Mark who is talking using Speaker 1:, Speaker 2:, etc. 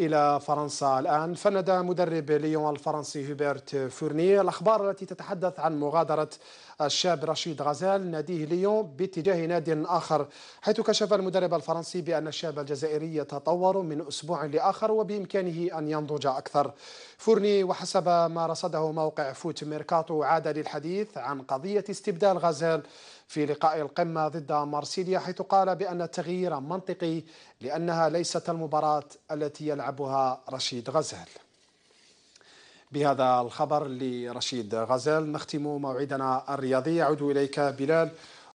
Speaker 1: إلى فرنسا الآن فند مدرب ليون الفرنسي هوبرت فورني الأخبار التي تتحدث عن مغادرة الشاب رشيد غزال ناديه ليون باتجاه ناد آخر حيث كشف المدرب الفرنسي بأن الشاب الجزائري يتطور من أسبوع لآخر وبإمكانه أن ينضج أكثر فورني وحسب ما رصده موقع فوت ميركاتو عاد للحديث عن قضية استبدال غزال في لقاء القمة ضد مارسيليا حيث قال بأن التغيير منطقي لأنها ليست المباراة التي يلعبها رشيد غزال
Speaker 2: بهذا الخبر لرشيد غزال نختم موعدنا الرياضي أعود إليك بلال